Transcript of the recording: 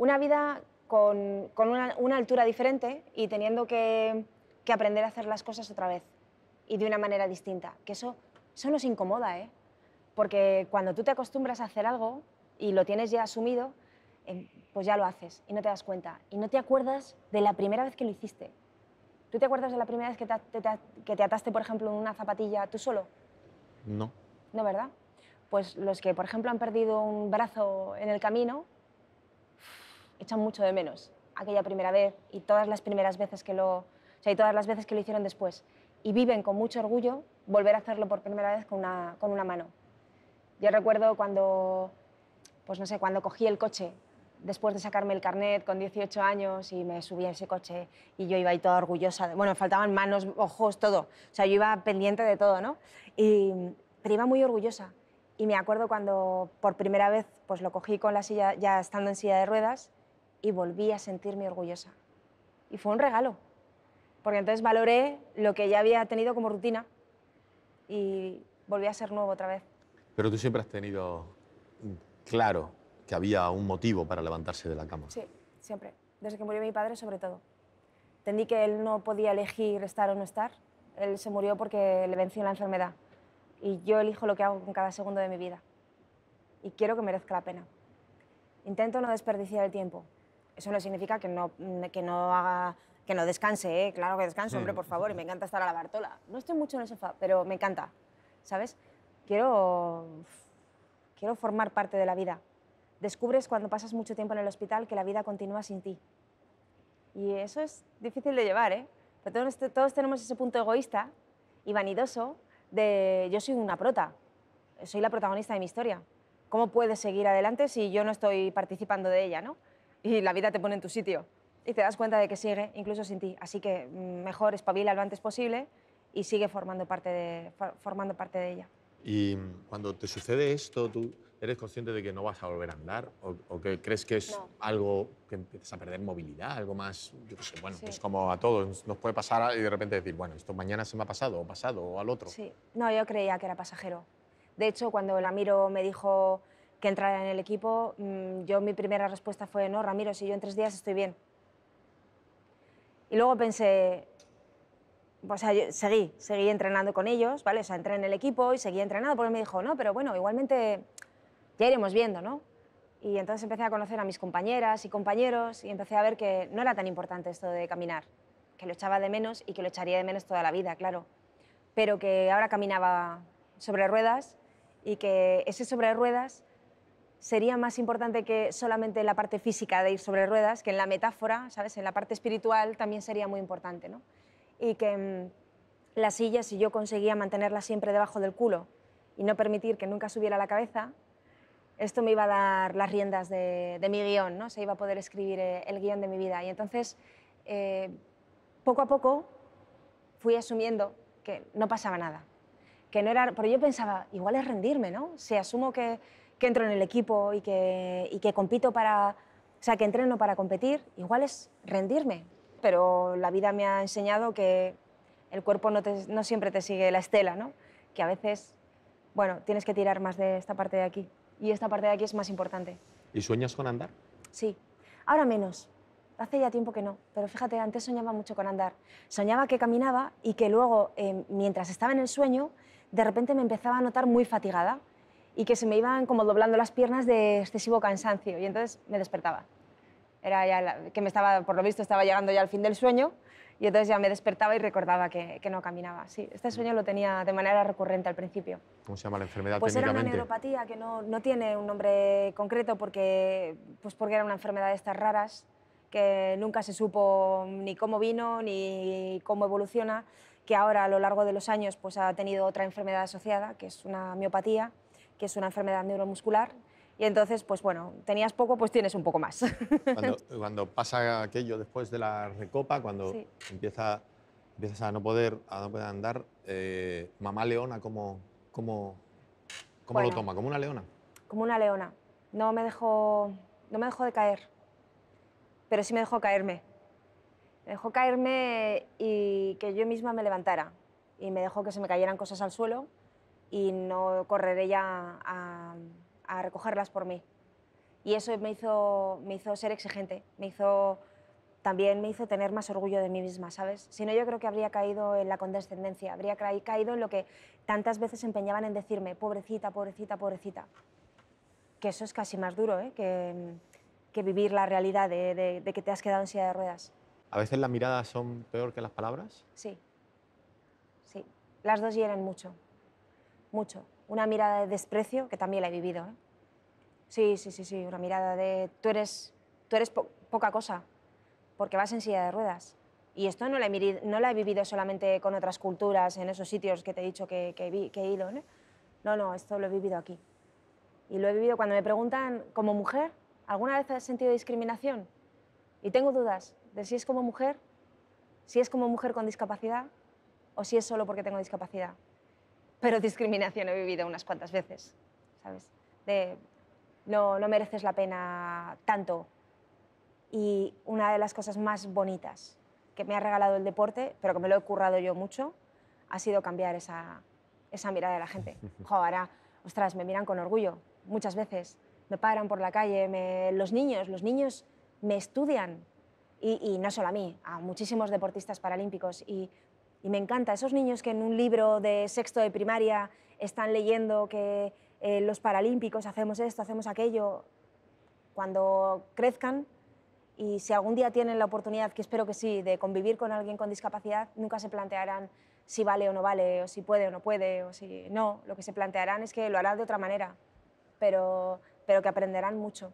una vida con, una, altura diferente y teniendo que, aprender a hacer las cosas otra vez y de una manera distinta. Que eso, eso nos incomoda, ¿eh? Porque cuando tú te acostumbras a hacer algo y lo tienes ya asumido, eh, pues ya lo haces y no te das cuenta. Y no te acuerdas de la primera vez que lo hiciste. ¿Tú te acuerdas de la primera vez que te, que te ataste, por ejemplo, una zapatilla tú solo? No. ¿No, verdad? Pues los que, por ejemplo, han perdido un brazo en el camino, echan mucho de menos aquella primera vez y todas las primeras veces que lo, o y todas las veces que lo hicieron después. Y viven con mucho orgullo volver a hacerlo por primera vez con una, con una mano. Yo recuerdo cuando, pues no sé, cuando cogí el coche después de sacarme el carnet con 18 años y me subí a ese coche y yo iba ahí toda orgullosa. bueno, faltaban manos, ojos, todo. O sea, yo iba pendiente de todo, ¿no? Y, pero iba muy orgullosa. Y me acuerdo cuando por primera vez pues lo cogí con la silla, ya estando en silla de ruedas, y volví a sentirme orgullosa. Y fue un regalo, porque entonces valoré lo que ya había tenido como rutina y volví a ser nuevo otra vez. Pero tú siempre has tenido claro que había un motivo para levantarse de la cama. Sí, siempre. Desde que murió mi padre, sobre todo. Entendí que él no podía elegir estar o no estar. Él se murió porque le venció la enfermedad. Y yo elijo lo que hago con cada segundo de mi vida. Y quiero que merezca la pena. Intento no desperdiciar el tiempo, eso no significa que no, mm, que no haga que no descanse, ¿eh? claro que descanso, hombre, hmm. por favor, y me encanta estar a la Bartola. No estoy mucho en el sofá, pero me encanta, ¿sabes? Quiero, quiero formar parte de la vida. Descubres cuando pasas mucho tiempo en el hospital que la vida continúa sin ti. Y eso es difícil de llevar, ¿eh? Pero todos, este, todos tenemos ese punto egoísta y vanidoso de yo soy una prota, soy la protagonista de mi historia. ¿Cómo puedes seguir adelante si yo no estoy participando de ella, no? y la vida te pone en tu sitio. Y te das cuenta de que sigue, incluso sin ti. Así que mm, mejor espabila lo antes posible y sigue formando parte de, formando parte de ella. Y mm, cuando te sucede esto, ¿tú eres consciente de que no vas a volver a andar? ¿O, que crees que es algo que empiezas a perder movilidad, algo más, yo bueno, es pues como a todos, nos puede pasar y de repente decir, bueno, esto mañana se me ha pasado, o pasado, o al otro? Sí, no, yo creía que era pasajero. De hecho, cuando la miro me dijo, que entrara en el equipo, mm, yo mi primera respuesta fue, no, Ramiro, si yo en tres días estoy bien. Y luego pensé, o sea, seguí, seguí entrenando con ellos, ¿vale? O sea, entré en el equipo y seguí entrenando, porque me dijo, no, pero bueno, igualmente ya iremos viendo, ¿no? Y entonces empecé a conocer a mis compañeras y compañeros y empecé a ver que no era tan importante esto de caminar, que lo echaba de menos y que lo echaría de menos toda la vida, claro, pero que ahora caminaba sobre ruedas y que ese sobre ruedas sería más importante que solamente la parte física de ir sobre ruedas, que en la metáfora, ¿sabes? En la parte espiritual también sería muy importante, ¿no? Y que mm, la silla, si yo conseguía mantenerla siempre debajo del culo y no permitir que nunca subiera la cabeza, esto me iba a dar las riendas de, mi guión, ¿no? Se iba a poder escribir eh, el guión de mi vida. Y entonces, eh, poco a poco, fui asumiendo que no pasaba nada. Que no era... Pero yo pensaba, igual es rendirme, ¿no? Si asumo que que entro en el equipo y que, y que compito para, o sea, que entreno para competir, igual es rendirme. Pero la vida me ha enseñado que el cuerpo no, no siempre te sigue la estela, ¿no? Que a veces, bueno, tienes que tirar más de esta parte de aquí. Y esta parte de aquí es más importante. ¿Y sueñas con andar? Sí. Ahora menos. Hace ya tiempo que no. Pero fíjate, antes soñaba mucho con andar. Soñaba que caminaba y que luego, eh, mientras estaba en el sueño, de repente me empezaba a notar muy fatigada y que se me iban como doblando las piernas de excesivo cansancio y entonces me despertaba. Era que me estaba, por lo visto, estaba llegando ya al fin del sueño y entonces ya me despertaba y recordaba que, no caminaba. Sí, este mm. sueño lo tenía de manera recurrente al principio. ¿Cómo se llama la enfermedad Pues era una neuropatía que no, no, tiene un nombre concreto porque, pues porque era una enfermedad de estas raras que nunca se supo ni cómo vino ni cómo evoluciona, que ahora a lo largo de los años pues ha tenido otra enfermedad asociada, que es una miopatía, que es una enfermedad neuromuscular. Y entonces, pues bueno, tenías poco, pues tienes un poco más. Cuando, pasa aquello después de la recopa, cuando empieza, empiezas a no poder, a no andar, eh, mamá leona, ¿cómo, cómo, cómo lo toma? ¿Como una leona? Como una leona. No me dejó, no me dejó de caer, pero sí me dejó caerme. Me dejó caerme y que yo misma me levantara. Y me dejó que se me cayeran cosas al suelo y no correr ya a, recogerlas por mí. Y eso me hizo, me hizo ser exigente, me hizo, también me hizo tener más orgullo de mí misma, ¿sabes? Si no, yo creo que habría caído en la condescendencia, habría caído en lo que tantas veces empeñaban en decirme, pobrecita, pobrecita, pobrecita. Que eso es casi más duro, ¿eh? Que, vivir la realidad de, de, que te has quedado en silla de ruedas. ¿A veces las miradas son peor que las palabras? Sí, sí. Las dos hieren mucho mucho. Una mirada de desprecio, que también la he vivido. ¿eh? Sí, sí, sí, sí, una mirada de tú eres, tú eres poca cosa, porque vas en silla de ruedas. Y esto no la, he, no la he vivido solamente con otras culturas, en esos sitios que te he dicho que, que, he ido. ¿no? ¿eh? no, no, esto lo he vivido aquí. Y lo he vivido cuando me preguntan, como mujer, ¿alguna vez has sentido discriminación? Y tengo dudas de si es como mujer, si es como mujer con discapacidad o si es solo porque tengo discapacidad pero discriminación he vivido unas cuantas veces, ¿sabes? De no, no mereces la pena tanto. Y una de las cosas más bonitas que me ha regalado el deporte, pero que me lo he currado yo mucho, ha sido cambiar esa, mirada de la gente. ahora, ostras, me miran con orgullo muchas veces, me paran por la calle, los niños, los niños me estudian, y, y, no solo a mí, a muchísimos deportistas paralímpicos, y y me encanta. Esos niños que en un libro de sexto de primaria están leyendo que eh, los paralímpicos hacemos esto, hacemos aquello, cuando crezcan y si algún día tienen la oportunidad, que espero que sí, de convivir con alguien con discapacidad, nunca se plantearán si vale o no vale, o si puede o no puede, o si no. Lo que se plantearán es que lo harán de otra manera, pero que aprenderán mucho.